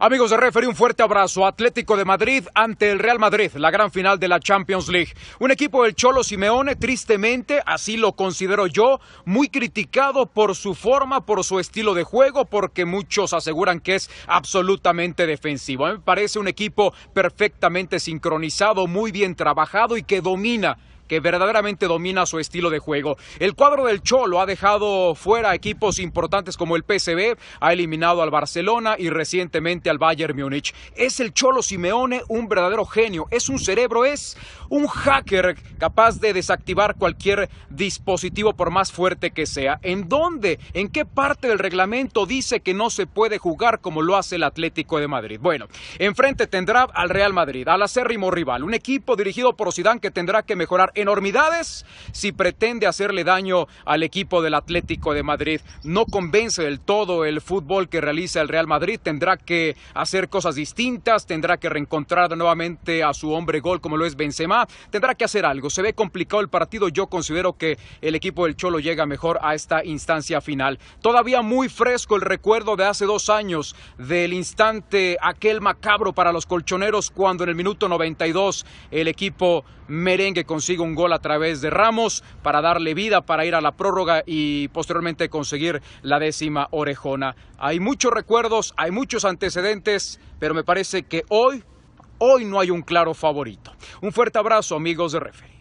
Amigos de Referi, un fuerte abrazo. Atlético de Madrid ante el Real Madrid, la gran final de la Champions League. Un equipo del Cholo Simeone, tristemente, así lo considero yo, muy criticado por su forma, por su estilo de juego, porque muchos aseguran que es absolutamente defensivo. me parece un equipo perfectamente sincronizado, muy bien trabajado y que domina que verdaderamente domina su estilo de juego. El cuadro del Cholo ha dejado fuera equipos importantes como el PCB, ha eliminado al Barcelona y recientemente al Bayern Múnich. Es el Cholo Simeone un verdadero genio, es un cerebro, es un hacker capaz de desactivar cualquier dispositivo por más fuerte que sea. ¿En dónde? ¿En qué parte del reglamento dice que no se puede jugar como lo hace el Atlético de Madrid? Bueno, enfrente tendrá al Real Madrid, al acérrimo rival, un equipo dirigido por Zidane que tendrá que mejorar enormidades si pretende hacerle daño al equipo del Atlético de Madrid. No convence del todo el fútbol que realiza el Real Madrid. Tendrá que hacer cosas distintas, tendrá que reencontrar nuevamente a su hombre gol como lo es Benzema. Tendrá que hacer algo. Se ve complicado el partido. Yo considero que el equipo del Cholo llega mejor a esta instancia final. Todavía muy fresco el recuerdo de hace dos años del instante aquel macabro para los colchoneros cuando en el minuto 92 el equipo merengue consigue un gol a través de Ramos para darle vida, para ir a la prórroga y posteriormente conseguir la décima orejona. Hay muchos recuerdos, hay muchos antecedentes, pero me parece que hoy, hoy no hay un claro favorito. Un fuerte abrazo amigos de Referi.